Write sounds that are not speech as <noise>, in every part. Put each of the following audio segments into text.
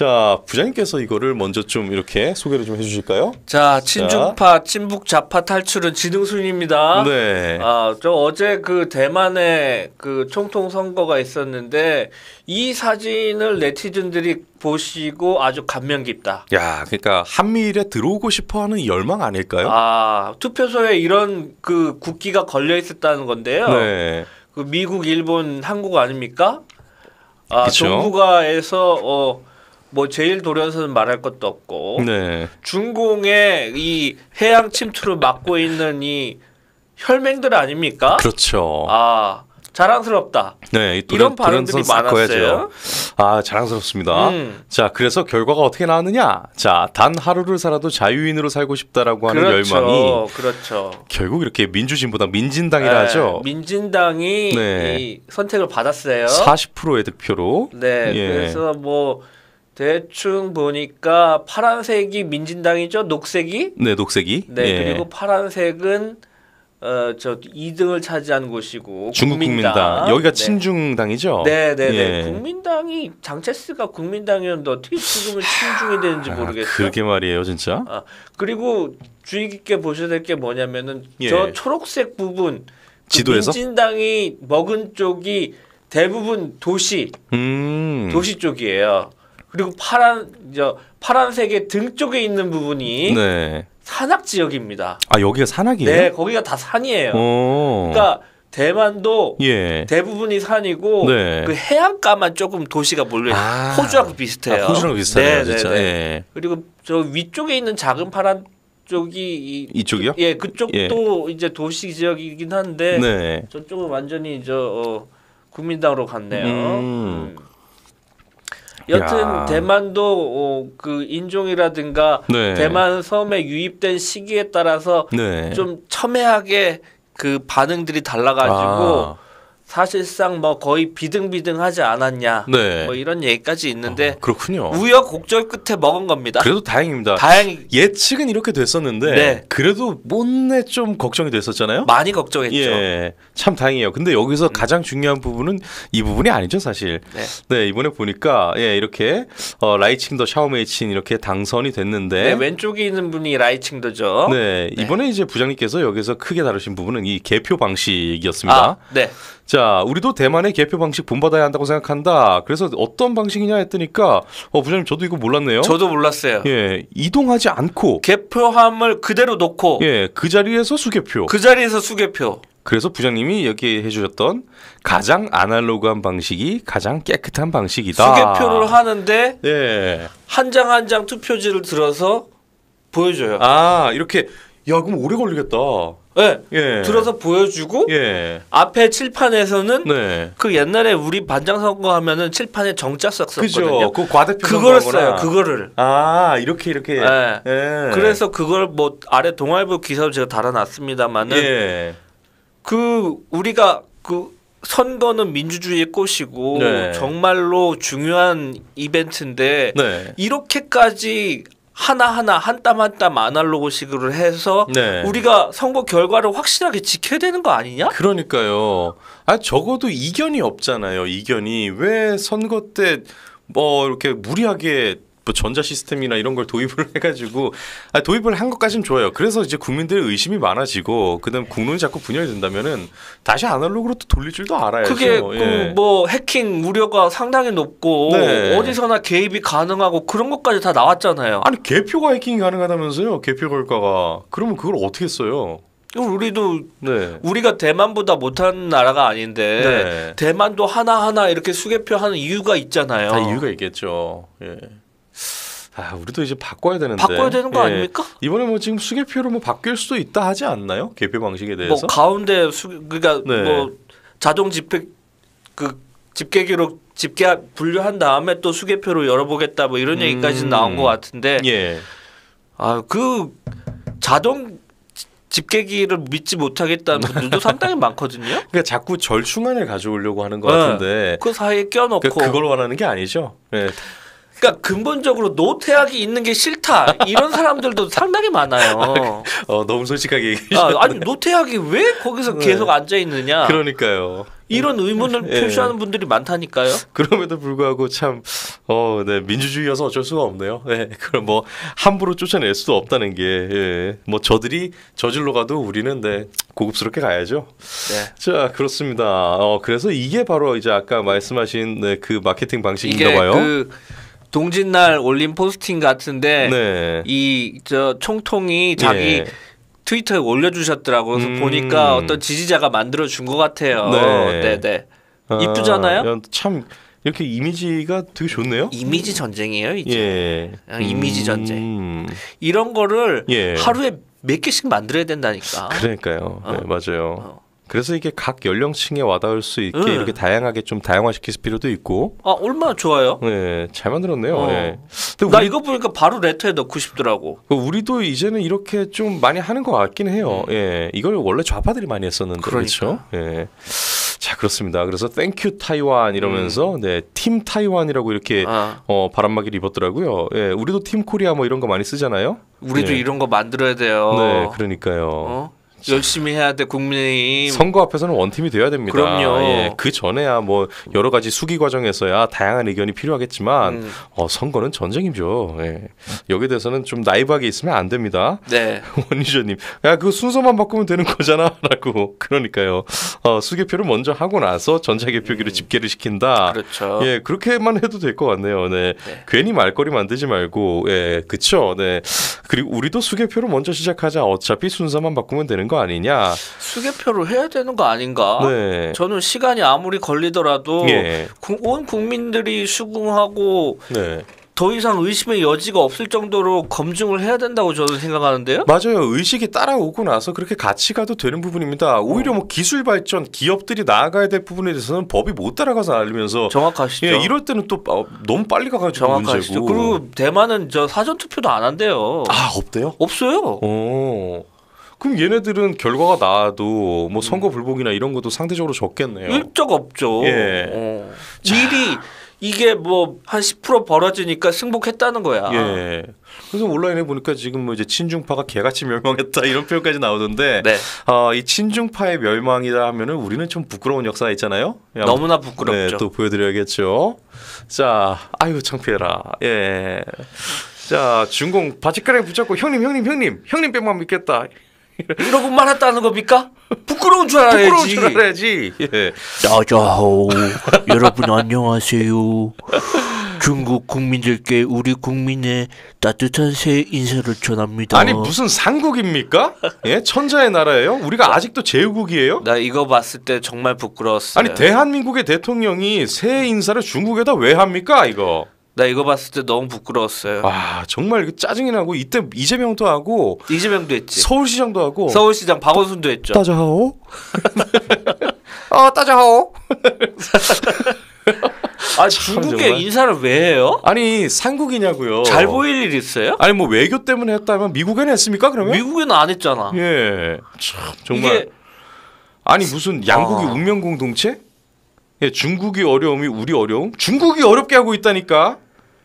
자, 부장님께서 이거를 먼저 좀 이렇게 소개를 좀 해주실까요? 자, 친중파, 친북 좌파 탈출은 지등순입니다. 네. 아, 저 어제 그 대만의 그 총통 선거가 있었는데 이 사진을 네티즌들이 보시고 아주 감명 깊다. 야, 그러니까 한미일에 들어오고 싶어하는 열망 아닐까요? 아, 투표소에 이런 그 국기가 걸려 있었다는 건데요. 네. 그 미국, 일본, 한국 아닙니까? 아, 그쵸? 동북아에서 어. 뭐 제일 도련서는 말할 것도 없고 네. 중공의 이 해양 침투를 막고 있는 이 혈맹들 아닙니까? 그렇죠. 아 자랑스럽다. 네, 도련, 이런 반응들이 많았어요. 아 자랑스럽습니다. 음. 자 그래서 결과가 어떻게 나왔느냐? 자 단 하루를 살아도 자유인으로 살고 싶다라고 하는 그렇죠, 열망이 그렇죠. 결국 이렇게 민주진보당 민진당이라 네, 하죠. 민진당이 네. 선택을 받았어요. 40%의 득표로. 네, 예. 그래서 뭐. 대충 보니까 파란색이 민진당이죠. 녹색이 네, 녹색이. 네, 예. 그리고 파란색은 어, 저 2등을 차지한 곳이고 중국 국민당, 국민당. 여기가 네. 친중당이죠. 네, 네, 네. 예. 국민당이 장체스가 국민당이었는데 어떻게 지금은 친중이 되는지 모르겠어요. 아, 그게 말이에요, 진짜. 아, 그리고 주의 깊게 보셔야 될 게 뭐냐면은 예. 저 초록색 부분 그 지도에서 민진당이 먹은 쪽이 대부분 도시 음. 도시 쪽이에요. 그리고 파란 저 파란색의 등 쪽에 있는 부분이 네. 산악 지역입니다. 아 여기가 산악이에요? 네, 거기가 다 산이에요. 오. 그러니까 대만도 예. 대부분이 산이고 네. 그 해안가만 조금 도시가 몰려 아. 호주하고 비슷해요. 아, 호주랑 비슷해요, 네, 진짜. 네, 네. 예. 그리고 저 위쪽에 있는 작은 파란 쪽이 이, 쪽이요 그, 예, 그쪽도 예. 이제 도시 지역이긴 한데 네. 저쪽은 완전히 저 어, 국민당으로 갔네요. 음. 음. 여튼 야. 대만도 어, 그 인종이라든가 네. 대만 섬에 유입된 시기에 따라서 네. 좀 첨예하게 그 반응들이 달라가지고 아. 사실상 뭐 거의 비등비등하지 않았냐 네. 뭐 이런 얘기까지 있는데 어, 그렇군요 우여곡절 끝에 먹은 겁니다 그래도 다행입니다 다행 예측은 이렇게 됐었는데 네. 그래도 못내 좀 걱정이 됐었잖아요 많이 걱정했죠 예, 참 다행이에요 근데 여기서 음. 가장 중요한 부분은 이 부분이 아니죠 사실 네, 네 이번에 보니까 예 이렇게 어, 라이칭더 샤오메이친 이렇게 당선이 됐는데 네, 왼쪽에 있는 분이 라이칭더죠 네, 네 이번에 이제 부장님께서 여기서 크게 다루신 부분은 이 개표 방식이었습니다 아, 네자 자, 우리도 대만의 개표 방식 본받아야 한다고 생각한다. 그래서 어떤 방식이냐 했더니까 어 부장님 저도 이거 몰랐네요. 저도 몰랐어요. 예, 이동하지 않고 개표함을 그대로 놓고 예, 그 자리에서 수개표. 그 자리에서 수개표. 그래서 부장님이 여기 해주셨던 가장 아날로그한 방식이 가장 깨끗한 방식이다. 수개표를 하는데 예. 한장 한 장 투표지를 들어서 보여줘요. 아 이렇게 야 그럼 오래 걸리겠다. 네. 예. 들어서 보여주고 예. 앞에 칠판에서는 네. 그 옛날에 우리 반장 선거 하면은 칠판에 정자 썼었거든요. 그죠. 그 과대표 그걸 써요. 그거를. 아 이렇게 이렇게. 네. 예. 그래서 그걸 뭐 아래 동아일보 기사도 제가 달아놨습니다만은 예. 그 우리가 그 선거는 민주주의의 꽃이고 네. 정말로 중요한 이벤트인데 네. 이렇게까지 하나하나 한 땀 한 땀 아날로그식으로 해서 네. 우리가 선거 결과를 확실하게 지켜야 되는 거 아니냐? 그러니까요. 아 적어도 이견이 없잖아요. 이견이 왜 선거 때 뭐 이렇게 무리하게 뭐 전자 시스템이나 이런 걸 도입을 <laughs> 해가지고 아, 도입을 한 것까진 좋아요. 그래서 이제 국민들의 의심이 많아지고 그다음 국론이 자꾸 분열된다면은 다시 아날로그로 또 돌릴 줄도 알아야죠. 그게 그뭐 예. 해킹 우려가 상당히 높고 네. 어디서나 개입이 가능하고 그런 것까지 다 나왔잖아요. 아니 개표가 해킹이 가능하다면서요? 개표 결과가 그러면 그걸 어떻게 했어요 우리도 네. 우리가 대만보다 못한 나라가 아닌데 네. 대만도 하나 하나 이렇게 수개표하는 이유가 있잖아요. 다 이유가 있겠죠. 예. 아, 우리도 이제 바꿔야 되는데. 바꿔야 되는 거 예. 아닙니까? 이번에 뭐 지금 수개표로 뭐 바뀔 수도 있다 하지 않나요? 개표 방식에 뭐 대해서. 뭐 가운데 수 그러니까 네. 뭐 자동 집회 그 집계 기록 집계 분류한 다음에 또 수개표로 열어보겠다 뭐 이런 음. 얘기까지 나온 것 같은데. 예. 아그 자동 집계기를 믿지 못하겠다는 분들도 상당히 <laughs> 많거든요. 그러니까 자꾸 절충안을 가져오려고 하는 것 같은데 네. 그 사이에 껴놓고 그 그걸 원하는 게 아니죠. 네. 그러니까 근본적으로 노태학이 있는 게 싫다 이런 사람들도 상당히 많아요. 아, 네. 어, 너무 솔직하게 아, 니 노태학이 왜 거기서 네. 계속 네. 앉아 있느냐. 그러니까요. 이런 의문을 네. 표시하는 분들이 많다니까요. 그럼에도 불구하고 참 어, 네, 민주주의여서 어쩔 수가 없네요. 네, 그럼 뭐 함부로 쫓아낼 수도 없다는 게뭐 예. 저들이 저질로 가도 우리는 네, 고급스럽게 가야죠. 네. 자, 그렇습니다. 어, 그래서 이게 바로 이제 아까 말씀하신 네, 그 마케팅 방식인가 봐요. 그 동짓날 올린 포스팅 같은데 네. 이저 총통이 자기 예. 트위터에 올려주셨더라고요. 그래서 음. 보니까 어떤 지지자가 만들어 준것 같아요. 네. 네, 네, 아, 이쁘잖아요. 야, 참 이렇게 이미지가 되게 좋네요. 이미지 전쟁이에요, 이제. 예. 아, 이미지 전쟁. 음. 이런 거를 예. 하루에 몇 개씩 만들어야 된다니까. 그러니까요. 네, 어. 네, 맞아요. 어. 그래서 이게 각 연령층에 와닿을 수 있게 네. 이렇게 다양하게 좀 다양화시킬 필요도 있고. 아 얼마나 좋아요. 네, 잘 만들었네요. 어. 네. 나 우리, 이거 보니까 바로 레터에 넣고 싶더라고. 그 우리도 이제는 이렇게 좀 많이 하는 것 같긴 해요. 음. 예, 이걸 원래 좌파들이 많이 했었는데 그렇죠? 그러니까. 그렇죠. 예. 자 그렇습니다. 그래서 땡큐 타이완 이러면서 음. 네팀 타이완이라고 이렇게 아. 어, 바람막이를 입었더라고요. 예, 우리도 팀 코리아 뭐 이런 거 많이 쓰잖아요. 우리도 예. 이런 거 만들어야 돼요. 네, 그러니까요. 어? 열심히 해야 돼 국민의힘 선거 앞에서는 원팀이 되어야 됩니다. 그럼요. 예, 그 전에야 뭐 여러 가지 수기 과정에서야 다양한 의견이 필요하겠지만 음. 어, 선거는 전쟁이죠. 예. 여기에 대해서는 좀 나이브하게 있으면 안 됩니다. 네. <laughs> 원희조님, 야 그 순서만 바꾸면 되는 거잖아라고 <laughs> 그러니까요. 어, 수개표를 먼저 하고 나서 전자개표기로 음. 집계를 시킨다. 그렇죠. 예, 그렇게만 해도 될 것 같네요. 네. 네. 괜히 말거리 만들지 말고 예, 그쵸. 네. 그리고 우리도 수개표를 먼저 시작하자. 어차피 순서만 바꾸면 되는 거 아니냐. 수개표를 해야 되는 거 아닌가. 네. 저는 시간이 아무리 걸리더라도 예. 온 국민들이 수긍하고 네. 더 이상 의심의 여지가 없을 정도로 검증을 해야 된다고 저는 생각하는데요. 맞아요. 의식이 따라오고 나서 그렇게 같이 가도 되는 부분입니다. 오히려 어. 뭐 기술 발전, 기업들이 나아가야 될 부분에 대해서는 법이 못 따라가서 알리면서 정확하시죠. 예, 이럴 때는 또 어, 너무 빨리 가가지고 정확하시죠. 문제고. 그리고 대만은 저 사전 투표도 안 한대요. 아 없대요? 없어요. 오. 그럼 얘네들은 결과가 나와도 뭐 음. 선거 불복이나 이런 것도 상대적으로 적겠네요. 일적 없죠. 예. 어. 일이 이게 뭐 한 10% 벌어지니까 승복했다는 거야. 예. 그래서 온라인에 보니까 지금 뭐 이제 친중파가 개같이 멸망했다 이런 표현까지 나오던데 네. 어, 이 친중파의 멸망이라 하면은 우리는 좀 부끄러운 역사가 있잖아요. 예, 너무나 부끄럽죠. 네, 또 보여드려야겠죠. 자, 아유 창피해라. 예. 자, 중공 바지가락 붙잡고 형님, 형님, 형님, 형님 백만 믿겠다. <laughs> 이러고만 했다는 겁니까? 부끄러운 줄 알아야지. 부끄러운 줄 알아야지. 예. 자호 <laughs> 여러분 안녕하세요. 중국 국민들께 우리 국민의 따뜻한 새해 인사를 전합니다. 아니 무슨 상국입니까? 예, 천자의 나라예요? 우리가 아직도 제후국이에요? 나 이거 봤을 때 정말 부끄러웠어요. 아니 대한민국의 대통령이 새해 인사를 중국에다 왜 합니까? 이거. 나 이거 봤을 때 너무 부끄러웠어요. 아 정말 짜증이 나고 이때 이재명도 하고 이재명도 했지. 서울시장도 하고 서울시장 박원순도 했죠. 따자하오. 어 <laughs> 따자하오. 아 중국에 아, 인사를 왜 해요? 아니 상국이냐고요. 잘 보일 일 있어요? 아니 뭐 외교 때문에 했다면 미국에는 했습니까 그러면? 미국에는 안 했잖아. 예. 참 정말 이게... 아니 무슨 아. 양국이 아... 운명 공동체? 예, 중국이 어려움이 우리 어려움? 중국이 어렵게 하고 있다니까.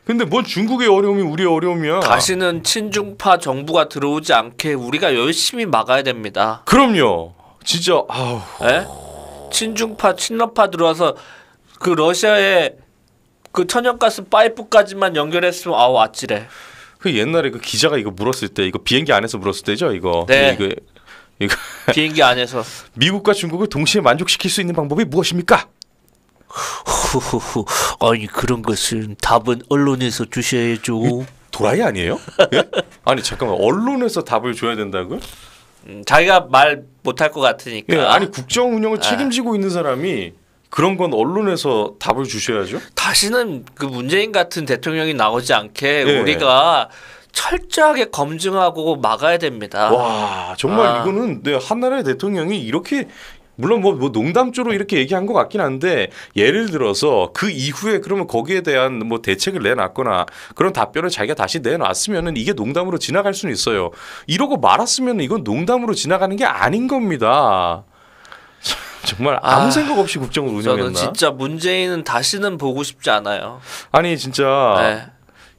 근데 뭔 중국의 어려움이 우리의 어려움이야. 다시는 친중파 정부가 들어오지 않게 우리가 열심히 막아야 됩니다. 그럼요. 진짜 아우. 예? 친중파 친러파 들어와서 그 러시아의 그 천연가스 파이프까지만 연결했으면 아우 아찔해. 그 옛날에 그 기자가 이거 물었을 때 이거 비행기 안에서 물었을 때죠 이거. 네. 이거, 그, 이거 비행기 안에서 미국과 중국을 동시에 만족시킬 수 있는 방법이 무엇입니까? 후후후. 아니 그런 것은 답은 언론에서 주셔야죠. 도라이 아니에요? 예? <laughs> 아니 잠깐만 언론에서 답을 줘야 된다고요? 음, 자기가 말 못할 것 같으니까. 예, 아니 국정 운영을 아. 예. 책임지고 있는 사람이 그런 건 언론에서 답을 주셔야죠. 다시는 그 문재인 같은 대통령이 나오지 않게 예. 우리가 철저하게 검증하고 막아야 됩니다. 와 정말 아. 이거는 네, 한나라의 대통령이 이렇게 물론 뭐, 뭐 농담조로 이렇게 얘기한 것 같긴 한데 예를 들어서 그 이후에 그러면 거기에 대한 뭐 대책을 내놨거나 그런 답변을 자기가 다시 내놨으면은 이게 농담으로 지나갈 수는 있어요. 이러고 말았으면 이건 농담으로 지나가는 게 아닌 겁니다. <laughs> 정말 아무 아, 생각 없이 국정을 운영했나? 저는 진짜 문재인은 다시는 보고 싶지 않아요. 아니 진짜 네.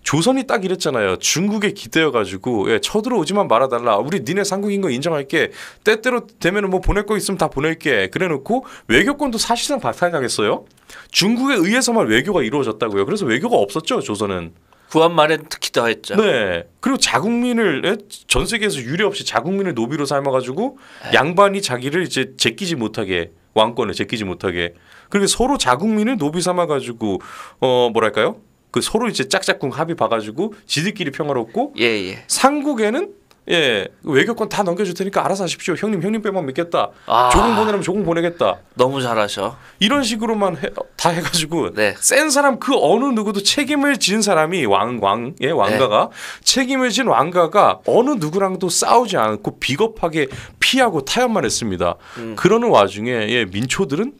조선이 딱 이랬잖아요. 중국에 기대어가지고 예, 쳐들어오지만 말아달라. 우리 니네 상국인 거 인정할게. 때때로 되면은 뭐 보낼 거 있으면 다 보낼게. 그래놓고 외교권도 사실상 박탈당했어요. 중국에 의해서만 외교가 이루어졌다고요. 그래서 외교가 없었죠 조선은. 구한말엔 특히 더했죠. 네. 그리고 자국민을 예, 전 세계에서 유례 없이 자국민을 노비로 삼아가지고 네. 양반이 자기를 이제 제끼지 못하게 왕권을 제끼지 못하게 그리고 서로 자국민을 노비 삼아가지고 어 뭐랄까요 그 서로 이제 짝짝꿍 합의 봐가지고 지들끼리 평화롭고 예, 예. 상국에는 예 외교권 다 넘겨줄 테니까 알아서 하십시오 형님 형님 빼만 믿겠다 아, 조공 보내면 조공 보내겠다 너무 잘하셔 이런 식으로만 해, 다 해가지고 네. 센 사람 그 어느 누구도 책임을 진 사람이 왕왕예 왕가가 네. 책임을 진 왕가가 어느 누구랑도 싸우지 않고 비겁하게 피하고 타협만 했습니다 음. 그러는 와중에 예 민초들은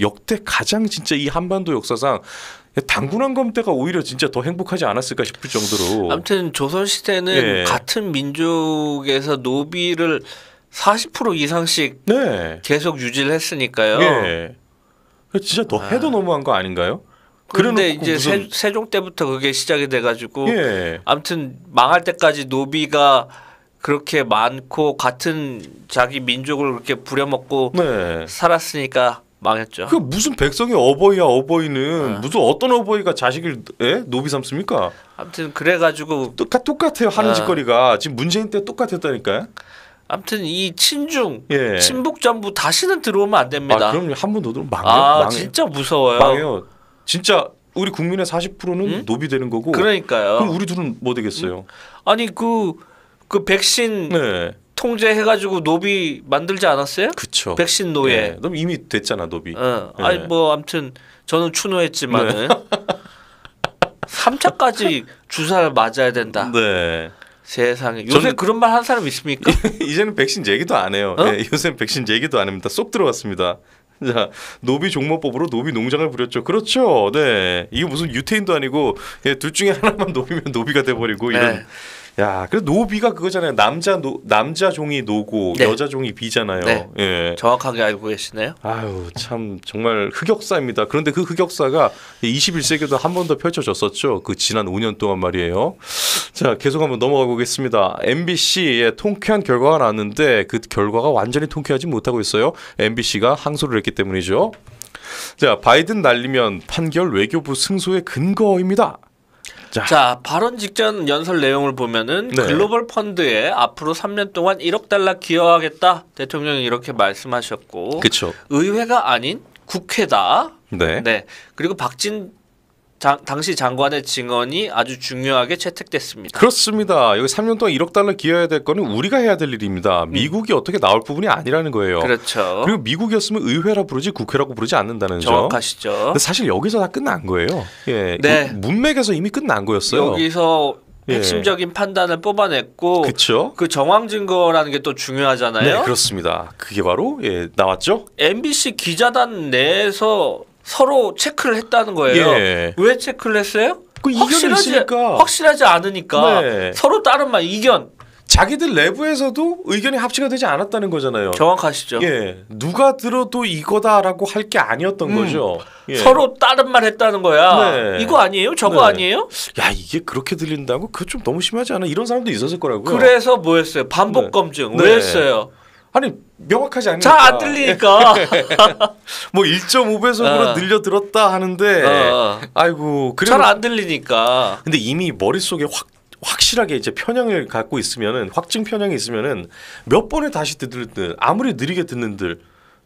역대 가장 진짜 이 한반도 역사상 당군왕검 때가 오히려 진짜 더 행복하지 않았을까 싶을 정도로. 아무튼 조선 시대는 예. 같은 민족에서 노비를 40% 이상씩 네. 계속 유지를 했으니까요. 예. 진짜 더 아. 해도 아. 너무한 거 아닌가요? 그런데 이제 무슨... 세, 종 때부터 그게 시작이 돼가지고 예. 아무튼 망할 때까지 노비가 그렇게 많고 같은 자기 민족을 그렇게 부려먹고 네. 살았으니까 망했죠. 그 무슨 백성의 어버이야 어버이는 아. 무슨 어떤 어버이가 자식을 에? 예? 노비 삼습니까? 아무튼 그래가지고 똑같 똑같아요 하는 아. 짓거리가 지금 문재인 때 똑같았다니까요. 아무튼 이 친중, 예. 친북 정부 다시는 들어오면 안 됩니다. 아, 그럼요 한번 더 들어오면 망해요. 아 망해. 진짜 무서워요. 망해요. 진짜 우리 국민의 40%는 음? 노비되는 거고. 그러니까요. 그럼 우리 둘은 뭐 되겠어요? 음? 아니 그그 그 백신 네. 통제해가지고 노비 만들지 않았어요? 그쵸. 백신 노예. 네. 그럼 이미 됐잖아 노비. 어. 네. 아니 뭐 아무튼 저는 추노했지만은 <laughs> 삼 3차까지 주사를 맞아야 된다. 네. 세상에 요새 저 그런 말 한 사람 있습니까? <laughs> 이제는 백신 얘기도 안 해요. 어? 네, 요새는 백신 얘기도 안 합니다. 쏙 들어갔습니다. 자, 노비 종모법으로 노비 농장을 부렸죠. 그렇죠. 네. 이게 무슨 유태인도 아니고 예, 둘 중에 하나만 <laughs> 노비면 노비가 돼 버리고 이런 네. 야, 그래 노비가 그거잖아요. 남자 노, 남자 종이 노고 네. 여자 종이 비잖아요. 네. 예. 정확하게 알고 계시네요. 아유, 참 정말 흑역사입니다. 그런데 그 흑역사가 21세기도 한 번 더 펼쳐졌었죠. 그 지난 5년 동안 말이에요. 자, 계속 한번 넘어가 보겠습니다. MBC의 통쾌한 결과가 나왔는데 그 결과가 완전히 통쾌하지 못하고 있어요. MBC가 항소를 했기 때문이죠. 자, 바이든 날리면 판결 외교부 승소의 근거입니다. 자. 자. 발언 직전 연설 내용을 보면은 네. 글로벌 펀드에 앞으로 3년 동안 1억 달러 기여하겠다 대통령이 이렇게 말씀하셨고 그쵸. 의회가 아닌 국회다. 네. 네. 그리고 박진 장, 당시 장관의 증언이 아주 중요하게 채택됐습니다. 그렇습니다. 여기 3년 동안 1억 달러 기여해야 될 거는 우리가 해야 될 일입니다. 음. 미국이 음. 어떻게 나올 부분이 아니라는 거예요. 그렇죠. 그리고 미국이었으면 의회라 부르지 국회라고 부르지 않는다는 점. 정확하시죠. 사실 여기서 다 끝난 거예요. 예. 네. 그 문맥에서 이미 끝난 거였어요. 여기서 예. 핵심적인 예. 판단을 뽑아냈고 그쵸? 그 정황 증거라는 게 또 중요하잖아요. 네, 그렇습니다. 그게 바로 예, 나왔죠. MBC 기자단 내에서 서로 체크를 했다는 거예요. 예. 왜 체크를 했어요? 그 확실하지, 확실하지 않으니까 네. 서로 다른 말 이견. 자기들 내부에서도 의견이 합치가 되지 않았다는 거잖아요. 정확하시죠. 예, 누가 들어도 이거다라고 할 게 아니었던 음. 거죠. 예. 서로 다른 말 했다는 거야. 네. 이거 아니에요? 저거 네. 아니에요? 야 이게 그렇게 들린다고? 그좀 너무 심하지 않아? 이런 사람도 있었을 거라고요. 그래서 뭐했어요 반복 네. 검증 왜 네. 했어요? 아니 명확하지 않니까 잘안 들리니까 <laughs> 뭐 1.5배속으로 어. 늘려 들었다 하는데 어. 아이고 잘 안 들리니까 근데 이미 머릿속에 확 확실하게 이제 편향을 갖고 있으면은 확증 편향이 있으면은 몇번을 다시 듣는 아무리 느리게 듣는들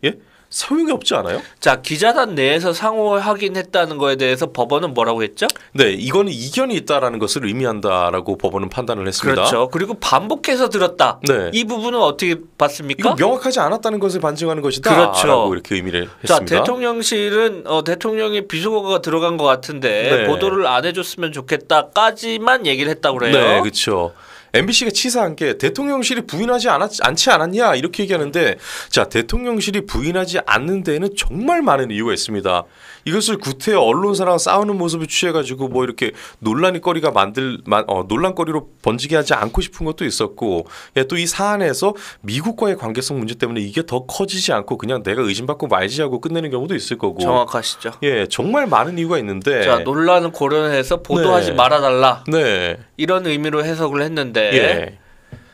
예 소용이 없지 않아요? 자 기자단 내에서 상호 확인했다는 거에 대해서 법원은 뭐라고 했죠? 네, 이거는 이견이 있다라는 것을 의미한다라고 법원은 판단을 했습니다. 그렇죠. 그리고 반복해서 들었다. 네. 이 부분은 어떻게 봤습니까? 이거 명확하지 않았다는 것을 반증하는 것이다. 그렇죠. 이렇게 의미를 자, 했습니다. 자, 대통령실은 어, 대통령의 비속어가 들어간 것 같은데 네. 보도를 안 해줬으면 좋겠다까지만 얘기를 했다고 그래요. 네, 그렇죠. MBC가 치사한 게 대통령실이 부인하지 않았, 않지 않았냐 이렇게 얘기하는데 자 대통령실이 부인하지 않는 데에는 정말 많은 이유가 있습니다. 이것을 구태여 언론사랑 싸우는 모습을 취해가지고 뭐 이렇게 논란이 거리가 만들 어, 논란거리로 번지게 하지 않고 싶은 것도 있었고 예, 또 이 사안에서 미국과의 관계성 문제 때문에 이게 더 커지지 않고 그냥 내가 의심받고 말지 하고 끝내는 경우도 있을 거고 정확하시죠. 예, 정말 많은 이유가 있는데 자 논란을 고려해서 보도하지 네. 말아달라. 네. 이런 의미로 해석을 했는데 예.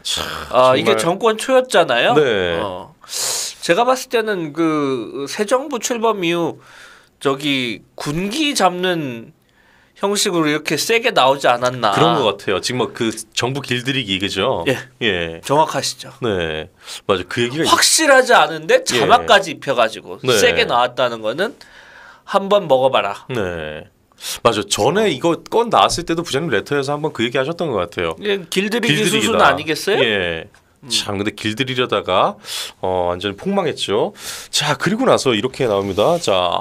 참, 아, 이게 정권 초였잖아요. 네. 어. 제가 봤을 때는 그 새 정부 출범 이후 저기 군기 잡는 형식으로 이렇게 세게 나오지 않았나 그런 것 같아요. 지금 막그 정부 길들이기 그죠? 예, 예, 정확하시죠. 네, 맞아 그 얘기가 확실하지 않은데 예. 자막까지 예. 입혀가지고 네. 세게 나왔다는 거는 한번 먹어봐라. 네. 맞아 전에 이거 건 나왔을 때도 부장님 레터에서 한번 그 얘기 하셨던 것 같아요. 예, 길들이기 길들이기 수준 아니겠어요? 예. 참 근데 길들이려다가 어, 완전히 폭망했죠. 자 그리고 나서 이렇게 나옵니다. 자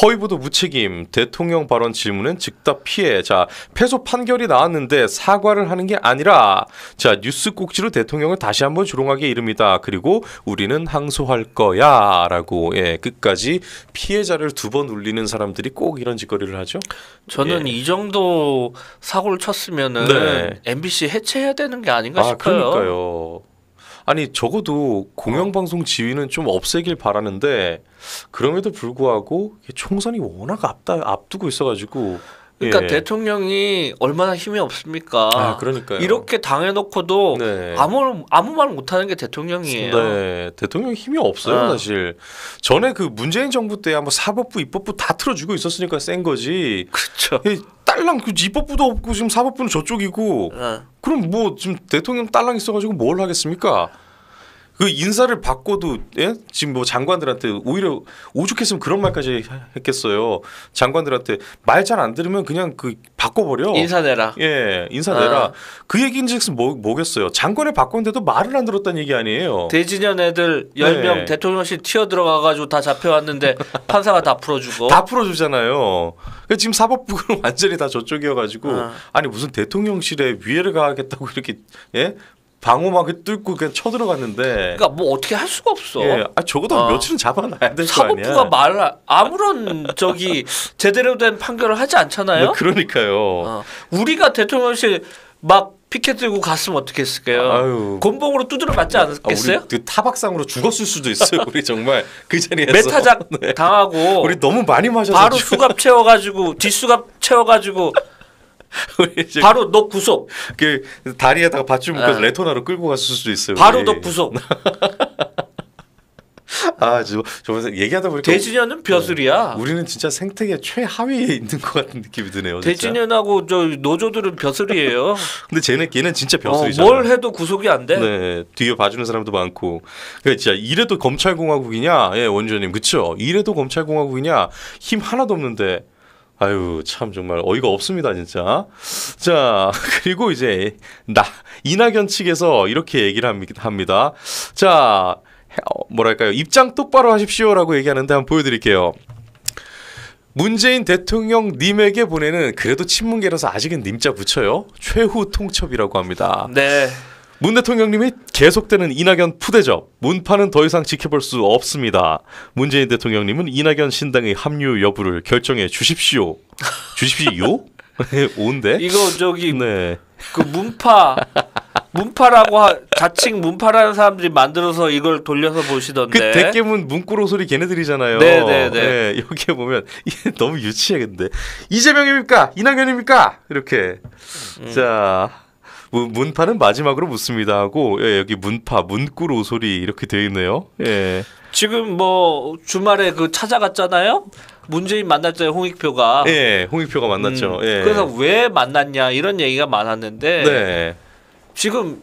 허위보도 무책임 대통령 발언 질문은 즉답 피해. 자 패소 판결이 나왔는데 사과를 하는 게 아니라 자 뉴스 꼭지로 대통령을 다시 한번 조롱하게 이릅니다. 그리고 우리는 항소할 거야라고 예 끝까지 피해자를 두 번 울리는 사람들이 꼭 이런 짓거리를 하죠. 저는 예. 이 정도 사고를 쳤으면은 네. MBC 해체해야 되는 게 아닌가 아, 싶어요. 그러니까요. 아니 적어도 공영방송 어. 지위는 좀 없애길 바라는데 그럼에도 불구하고 총선이 워낙 앞다 앞두고 있어가지고 그러니까 예. 대통령이 얼마나 힘이 없습니까? 아, 그러니까 이렇게 당해놓고도 네. 아무 아무 말 못하는 게 대통령이에요. 네, 대통령 힘이 없어요 아. 사실. 전에 그 문재인 정부 때 한번 사법부, 입법부 다 틀어주고 있었으니까 센 거지. 그렇죠. 딸랑 그 입법부도 없고 지금 사법부는 저쪽이고 어. 그럼 뭐 지금 대통령 딸랑 있어가지고 뭘 하겠습니까? 그 인사를 받고도 예? 지금 뭐 장관들한테 오히려 오죽했으면 그런 말까지 했겠어요. 장관들한테 말 잘 안 들으면 그냥 그 바꿔버려. 인사내라. 예, 인사내라. 아. 그 얘기인즉슨 뭐, 뭐겠어요. 장관을 바꿨는데도 말을 안 들었다는 얘기 아니에요. 대진현 애들 10명 네. 대통령실 튀어들어가가지고 다 잡혀왔는데 <laughs> 판사가 다 풀어주고. 다 풀어주잖아요. 그러니까 지금 사법부는 <laughs> 완전히 다 저쪽이어가지고 아. 니 무슨 대통령실에 위해를 가하겠다고 이렇게 예? 방어막 뚫고 그냥 쳐들어갔는데. 그러니까 뭐 어떻게 할 수가 없어. 예, 아 적어도 어. 며칠은 잡아놔야 될거 아니야. 사법부가 말 아무런 저기 <laughs> 제대로 된 판결을 하지 않잖아요. 네, 그러니까요. 어. 우리가 대통령실 막 피켓 들고 갔으면 어떻겠을까요? 곤봉으로 두드려 맞지 아, 않았겠어요? 아, 우리 그 타박상으로 죽었을 수도 있어요. 우리 정말 그 자리에서 메타작 <laughs> 네. 당하고 우리 너무 많이 마셔서 바로 수갑 채워가지고 뒷수갑 채워가지고 <laughs> 바로 너 구속. 그 다리에다가 밧줄 묶어서 네. 레토나로 끌고 갔을 수도 있어요. 바로 너 구속. <laughs> 아, 저, 저번에 얘기하다 보니까 대진현은 벼슬이야. 어, 우리는 진짜 생태계 최하위에 있는 것 같은 느낌이 드네요. 대진현하고 저 노조들은 벼슬이에요. <laughs> 근데 쟤네 걔는 진짜 벼슬이잖아. 어, 뭘 해도 구속이 안 돼. 네, 뒤에 봐주는 사람도 많고. 그러니까 진짜 이래도 검찰공화국이냐, 예 원주님 그쵸? 이래도 검찰공화국이냐, 힘 하나도 없는데. 아유 참 정말 어이가 없습니다 진짜. 자 <laughs> 그리고 이제 나 이낙연 측에서 이렇게 얘기를 합니다. 자 어, 뭐랄까요 입장 똑바로 하십시오라고 얘기하는데 한번 보여드릴게요. 문재인 대통령 님에게 보내는 그래도 친문계라서 아직은 님자 붙여요. 최후 통첩이라고 합니다. 네. 문 대통령님이 계속되는 이낙연 푸대접, 문파는 더 이상 지켜볼 수 없습니다. 문재인 대통령님은 이낙연 신당의 합류 여부를 결정해 주십시오. 주십시오? <laughs> 온데? 이거 저기 네. 그 문파 문파라고 하, 자칭 문파라는 사람들이 만들어서 이걸 돌려서 보시던데. 그 대깨문 문구로 소리 걔네들이잖아요. 네네네. 네, 네, 네. 네 여기 보면 이게 너무 유치해 근데 이재명입니까 이낙연입니까 이렇게 음. 자. 문파는 마지막으로 묻습니다 하고 예, 여기 문파 문구로 소리 이렇게 되어 있네요. 예. 지금 뭐 주말에 그 찾아갔잖아요. 문재인 만났잖아요. 홍익표가. 예, 홍익표가 만났죠. 음, 예. 그래서 왜 만났냐 이런 얘기가 많았는데 네. 지금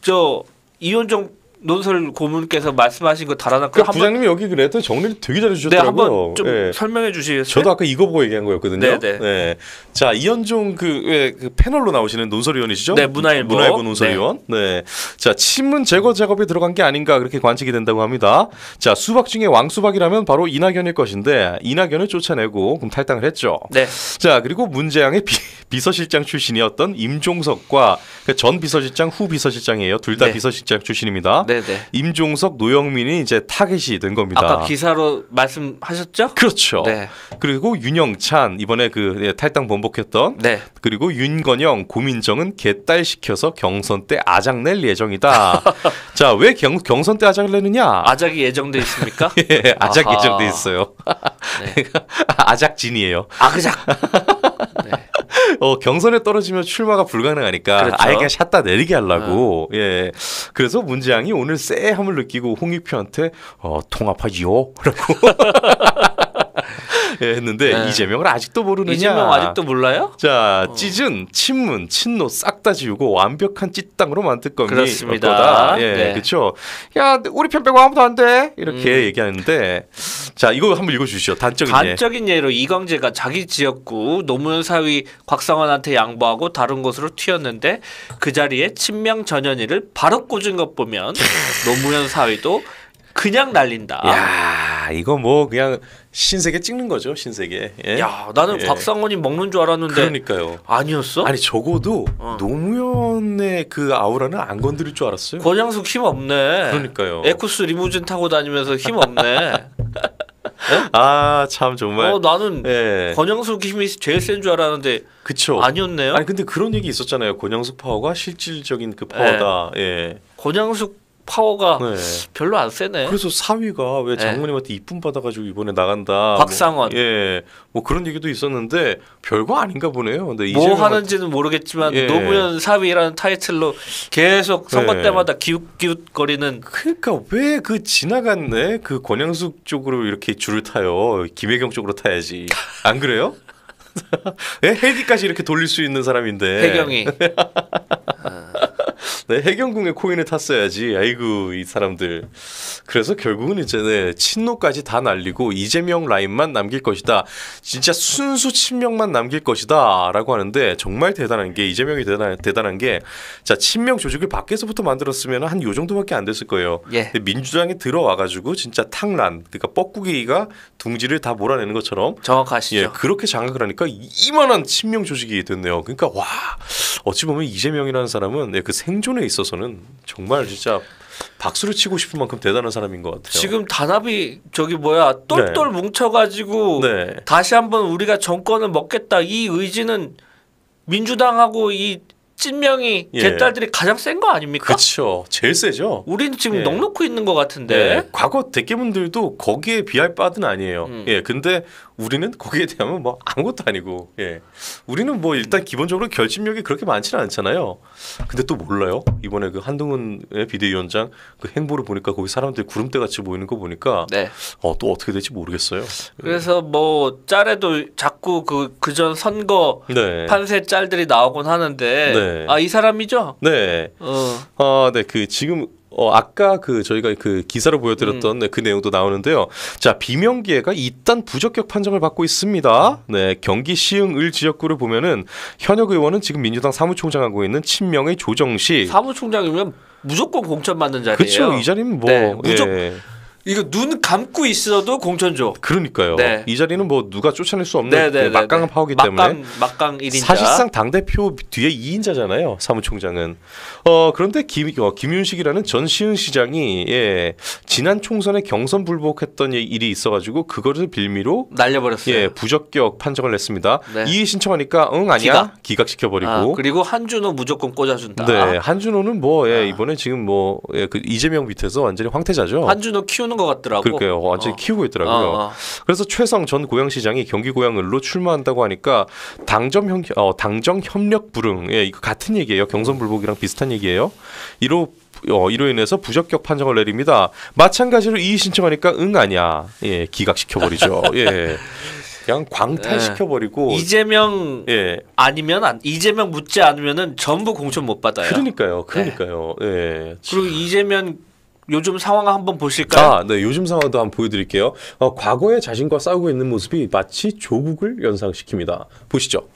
저 이혼정 논설 고문께서 말씀하신 거 달아놨고 그러니까 부장님이 여기 그래도 정리를 되게 잘해 주셨더라고요. 네, 한번 좀 예. 설명해 주시겠어요? 저도 아까 이거 보고 얘기한 거였거든요. 네네. 네. 네. 예. 자 이현종 그, 예, 그 패널로 나오시는 논설위원이시죠? 네, 문화일보. 문화일보 네. 논설위원. 네. 네. 자 친문 제거 작업에 들어간 게 아닌가 그렇게 관측이 된다고 합니다. 자 수박 중에 왕수박이라면 바로 이낙연일 것인데 이낙연을 쫓아내고 그럼 탈당을 했죠. 네. 자 그리고 문재양의 비, 비서실장 출신이었던 임종석과 그전 비서실장 후 비서실장이에요. 둘다 네. 비서실장 출신입니다. 네. 네네. 임종석, 노영민이 이제 타겟이 된 겁니다. 아까 기사로 말씀하셨죠? 그렇죠. 네. 그리고 윤영찬 이번에 그 예, 탈당 번복했던 네. 그리고 윤건영, 고민정은 개딸 시켜서 경선 때 아작 낼 예정이다. <laughs> 자, 왜 경, 선때 아작 을 내느냐? 아작이 예정돼 있습니까? <laughs> 예, 아작 아하. 예정돼 있어요. 네. <laughs> 아작진이에요. 아그작. 어, 경선에 떨어지면 출마가 불가능하니까 그렇죠. 아예 그냥 샷다 내리게 하려고. 아. 예. 그래서 문재양이 오늘 쎄함을 느끼고 홍익표한테 어, 통합하지요. 라고. <laughs> 예, 했는데 네. 이재명을 아직도 모르느냐? 이재명 아직도 몰라요? 자, 어. 찢은 친문, 친노 싹 다 지우고 완벽한 찢땅으로 만들 겁니다. 그렇습니다. 예, 네. 그렇죠. 야, 우리 편 빼고 아무도 안 돼. 이렇게 음. 얘기하는데 자, 이거 한번 읽어 주시죠. 단적인, 단적인 예. 로 이광재가 자기 지역구 노무현 사위 곽상원한테 양보하고 다른 곳으로 튀었는데 그 자리에 친명 전현희를 바로 꽂은 것 보면 <laughs> 노무현 사위도 그냥 날린다. 야 이거 뭐 그냥 신세계 찍는 거죠 신세계. 예? 야 나는 예. 곽상원이 먹는 줄 알았는데 그러니까요. 아니었어? 아니 적어도 어. 노무현의 그 아우라는 안 건드릴 줄 알았어요. 권양숙 힘 없네. 그러니까요. 에쿠스 리무진 타고 다니면서 힘 없네. 네? <laughs> 아참 정말. 어 나는 예. 권영숙 힘이 제일 센 줄 알았는데. 그쵸. 아니었네요. 아니 근데 그런 얘기 있었잖아요. 권영숙 파워가 실질적인 그 파워다. 예. 예. 권영숙 파워가 네. 별로 안 세네. 그래서 사위가 왜 네. 장모님한테 이쁨 받아가지고 이번에 나간다. 뭐. 박상원. 뭐, 예, 뭐 그런 얘기도 있었는데 별거 아닌가 보네요. 근데 뭐 하는지는 모르겠지만 예. 노무현 사위라는 타이틀로 계속 선거 네. 때마다 기웃기웃거리는. 그러니까 왜 그 지나갔네 그 권양숙 쪽으로 이렇게 줄을 타요. 김혜경 쪽으로 타야지. 안 그래요? 네? <laughs> 예? 헬까지 이렇게 돌릴 수 있는 사람인데. 혜경이. <laughs> 아. 내 네, 해경궁의 코인을 탔어야지. 아이고 이 사람들. 그래서 결국은 이제 네, 친노까지 다 날리고 이재명 라인만 남길 것이다. 진짜 순수 친명만 남길 것이다라고 하는데 정말 대단한 게 이재명이 대단한, 대단한 게자 친명 조직을 밖에서부터 만들었으면 한 요 정도밖에 안 됐을 거예요. 예. 근데 민주당이 들어와가지고 진짜 탕란 그러니까 뻐꾸기가 둥지를 다 몰아내는 것처럼 정확하시죠. 예, 그렇게 장악을 하니까 이만한 친명 조직이 됐네요. 그러니까 와 어찌 보면 이재명이라는 사람은 예, 그 생존 표현에 있어서는 정말 진짜 박수를 치고 싶을 만큼 대단한 사람인 것 같아요. 지금 단합이 저기 뭐야 똘똘 네. 뭉쳐가지고 네. 다시 한번 우리가 정권을 먹겠다 이 의지는 민주당하고 이 찐명이 개딸들이 예. 가장 센 거 아닙니까? 그렇죠. 제일 세죠. 우리는 지금 예. 넉넉히 있는 것 같은데. 예. 과거 대깨분들도 거기에 비할 바는 아니에요. 음. 예, 근데 우리는 거기에 대하면 뭐 아무것도 아니고 예 우리는 뭐 일단 기본적으로 결집력이 그렇게 많지는 않잖아요 근데 또 몰라요 이번에 그 한동훈의 비대위원장 그 행보를 보니까 거기 사람들이 구름대 같이 보이는 거 보니까 네. 어또 어떻게 될지 모르겠어요 그래서 뭐 짤에도 자꾸 그 그전 선거 네. 판세 짤들이 나오곤 하는데 네. 아이 사람이죠 네어아네 그 지금 어, 아까 그 저희가 그기사를 보여드렸던 음. 그 내용도 나오는데요. 자 비명기회가 이단 부적격 판정을 받고 있습니다. 네 경기 시흥을 지역구를 보면은 현역 의원은 지금 민주당 사무총장하고 있는 친명의 조정식 사무총장이면 무조건 공천 받는 자리예요. 그렇죠. 이 자리는 뭐 네, 무조, 예. 이거 눈 감고 있어도 공천 조 그러니까요. 네. 이 자리는 뭐 누가 쫓아낼 수 없는 네네네 네, 그 네, 네. 막강한 파워기 때문에 막강 1인자. 사실상 당 대표 뒤에 2인자잖아요. 사무총장은. 어 그런데 김 어, 김윤식이라는 전 시흥 시장이 예, 지난 총선에 경선 불복했던 일이 있어가지고 그거를 빌미로 날려버렸어요. 예, 부적격 판정을 냈습니다. 네. 이의 신청하니까 응 아니야 기각. 시켜버리고 아, 그리고 한준호 무조건 꽂아준다. 네, 한준호는 뭐 예, 아. 이번에 지금 뭐 예, 그 이재명 밑에서 완전히 황태자죠. 한준호 키우는 키우는 것 같더라고. 그러니까요. 완전히 어. 키우고 있더라고요. 어, 어. 그래서 최성 전 고양시장이 경기 고양을로 출마한다고 하니까 당정 형 어, 당정 협력 불응 예, 이거 같은 얘기예요. 경선 불복이랑 비슷한 얘기예요. 이로 어, 이로 인해서 부적격 판정을 내립니다. 마찬가지로 이의 신청하니까 응 아니야. 예, 기각시켜 버리죠. <laughs> 예. 그냥 광탈시켜 버리고 예. 이재명 예. 아니면 안, 이재명 묻지 않으면은 전부 공천 못 받아요. 그러니까요. 그러니까요. 예. 예. 그리고 이재명 요즘 상황 한번 보실까요? 아, 네. 요즘 상황도 한번 보여드릴게요. 어, 과거의 자신과 싸우고 있는 모습이 마치 조국을 연상시킵니다. 보시죠.